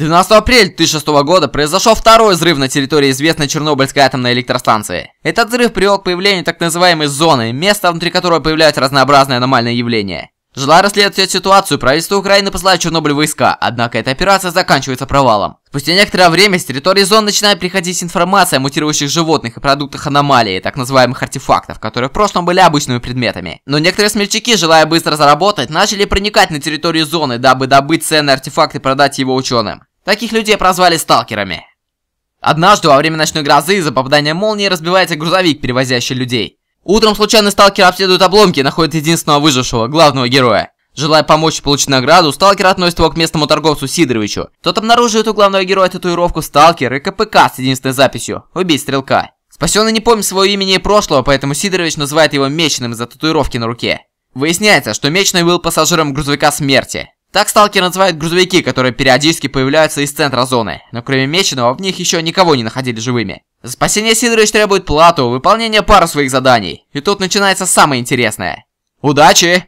12 апреля 2006 года произошел второй взрыв на территории известной Чернобыльской атомной электростанции. Этот взрыв привел к появлению так называемой зоны, место внутри которой появляются разнообразные аномальные явления. Желая расследовать эту ситуацию, правительство Украины посылает Чернобыль войска, однако эта операция заканчивается провалом. Спустя некоторое время с территории зон начинает приходить информация о мутирующих животных и продуктах аномалии, так называемых артефактов, которые в прошлом были обычными предметами. Но некоторые смельчаки, желая быстро заработать, начали проникать на территорию зоны, дабы добыть ценные артефакты и продать его ученым. Таких людей прозвали сталкерами. Однажды во время ночной грозы из-за попадания молнии разбивается грузовик, перевозящий людей. Утром случайный сталкер обследует обломки и находит единственного выжившего, главного героя. Желая помочь получить награду, сталкер относит его к местному торговцу Сидоровичу. Тот обнаруживает у главного героя татуировку «Сталкер» и КПК с единственной записью «Убить стрелка». Спасенный не помнит своего имени и прошлого, поэтому Сидорович называет его Мечным из-за татуировки на руке. Выясняется, что Мечный был пассажиром грузовика смерти. Так сталкер называют грузовики, которые периодически появляются из центра зоны, но кроме Меченого в них еще никого не находили живыми. спасение Сидорович требует плату, выполнение пары своих заданий. И тут начинается самое интересное. «Удачи!»